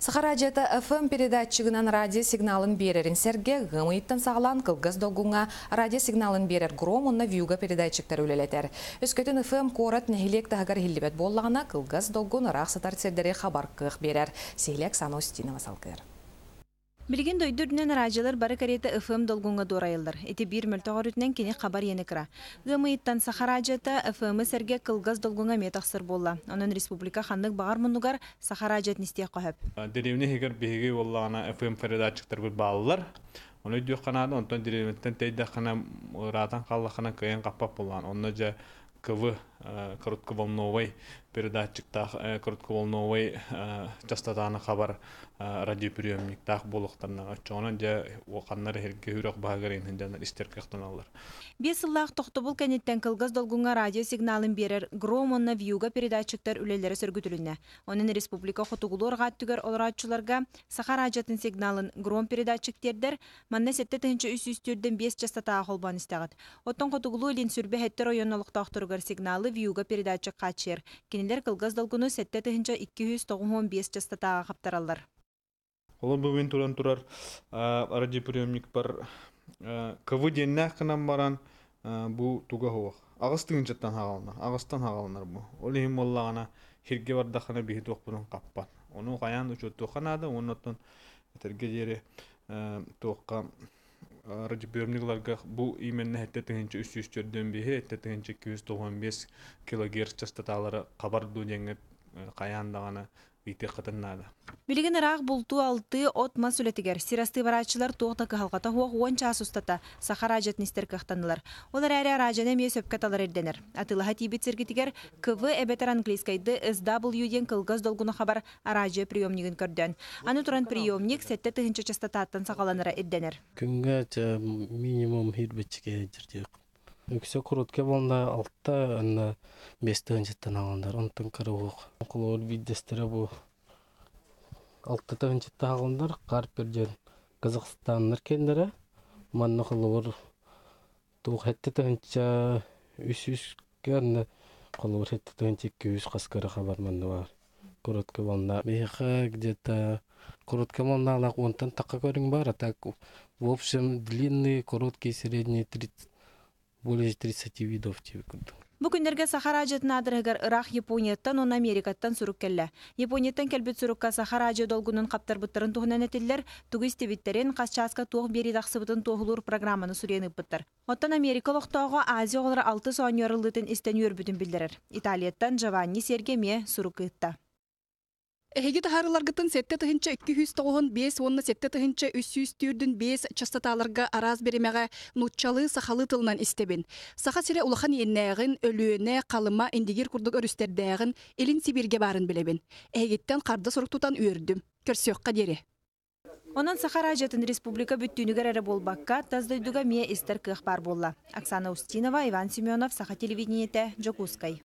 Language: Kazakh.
Сахара FM передатчигынан радиосигналын берерін серге ғымыйттан сағалан қылғыз долгуңа радиосигналын берер громонна вьюга передатчықтар өлелетер. Үскөтін FM корат нәхилек тағығар хиллебет боллағына қылғыз долгун рақсатар сердері хабар қық берер. Сейлек Санустинова салкер. Билген дойдурнен арачылар бары карета ФМ долгунга дурайылдар. Эти бир мөлтөгөрүтнен кини хабар йени кыра. Гымыйттан Сахараджата ФМ серге кылгаз долгунга метахсыр болла. Анын республика хандык багар мунугар Сахараджат нисте кохап. Деревне хигер беге воллана ФМ передатчиктер бир баллар. Оны дүйөк канады, онтон деревнеттен тейде хана ратан калла хана кыйын каппап болған. Онна жа кывы коротковолновой коротковолновый коротковолновой частотаны хабар радиоприемниктах болуктарна чона же оқаннар херге хүрөк багарин жана истеркехтен алар. Бес ыллах тохтобул кенеттен кылгыз долгунга радио сигналын берер Громонна вьюга передатчиктер үлелери сөргүтүлүнө. Онун республика хотугулор гаттүгөр олораччыларга Сахара ажатын сигналын Гром передатчиктердер манна сетте тынчы үс бес жастата частота холбан истегат. Оттон хотугулу лин сүрбе хеттер ойонолуктактыргар сигналы ылы вьюга передача качер. Кинилер кылгыз долгуну сетте тыгынча 295 частотага қаптаралар. ол бүгін туран турар радиоприемник бар кв денне баран бұл туга хуақ. Агыс тыгынчаттан хагалнар, агыстан бу. Ол эми херге хирге бардахана бихит окпунун каппан. Ону каян учу туханады, терге жери Aracı bölümlükler bu imenle hette tığınca 300 295 бите билигин ыраак булту алты от масулетигер сирасты барачылар туохта кыхалгата хуох уонча сустата сахар ажетнистер Олар Олар эрээри аражане мие сөпке талар эрденер атылаха тиибит сергитигер кв эбетер английскайды sw ден кылгыз долгуну хабар араже приемнигин көрдөн аны туран приемник сетте тыгынча частотаттан сагаланыра эрденер күнгө минимум короткий вода алтыда анда бесте беш тн алгандар бу алтыаландар казахстандан кенде үчүзэки үз кабркороткий вонда бияка где то курут алак онтон такка көрүң бар а так в общем длинный короткий средний тридцать более 30 видов тибикунду. Бу Сахара аҗытына адырыгыр Ирак, Японияттан, он Америкаттан сүрүк келле. Японияттан келбет сүрүккә Сахара ажы долгунын каптар буттырын тұғынан түгіз касчаска тух бери даксыбытын тухлур программаны сүрене бұттыр Оттан Америка тұғы Азия олары 6 соньор істен истен бүтін білдірір. Италияттан Джованни Сергеме сүрүк Эгит тахарыларгытын сетте тыһынча бес онна сетте тыынча 300 түрдүн 5 частоталарга араз беремеге нутчалы сахалы тылынан истебин. Саха сире улахан еннәгин қалыма калыма индигер курдук өрүстердәгин элин сибирге барын билебин. эгиттен карды сорук тутан үйөрдүм. Көрсөккө дере. Онан Сахара жатын республика бүттүнүгер әрі болбаққа таздойдуға мия истер бар болла. Оксана Устинова, Иван Семенов, Саха телевидениете, Джокускай.